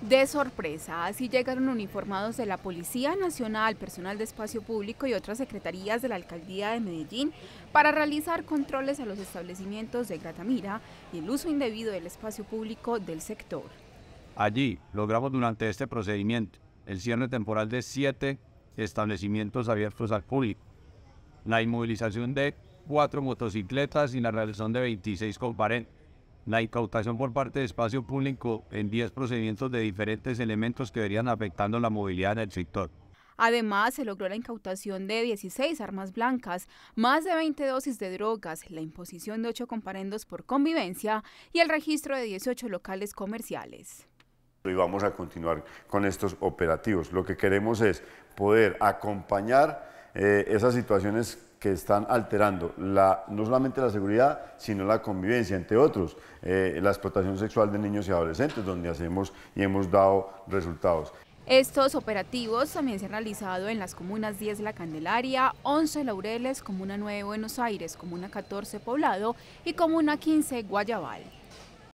De sorpresa, así llegaron uniformados de la Policía Nacional, personal de espacio público y otras secretarías de la Alcaldía de Medellín para realizar controles a los establecimientos de Gratamira y el uso indebido del espacio público del sector. Allí logramos durante este procedimiento el cierre temporal de siete establecimientos abiertos al público, la inmovilización de cuatro motocicletas y la realización de 26 comparentes la incautación por parte de espacio público en 10 procedimientos de diferentes elementos que verían afectando la movilidad en el sector. Además, se logró la incautación de 16 armas blancas, más de 20 dosis de drogas, la imposición de 8 comparendos por convivencia y el registro de 18 locales comerciales. Y vamos a continuar con estos operativos. Lo que queremos es poder acompañar eh, esas situaciones que están alterando la, no solamente la seguridad, sino la convivencia, entre otros, eh, la explotación sexual de niños y adolescentes, donde hacemos y hemos dado resultados. Estos operativos también se han realizado en las comunas 10 La Candelaria, 11 Laureles, Comuna 9 Buenos Aires, Comuna 14 Poblado y Comuna 15 Guayabal.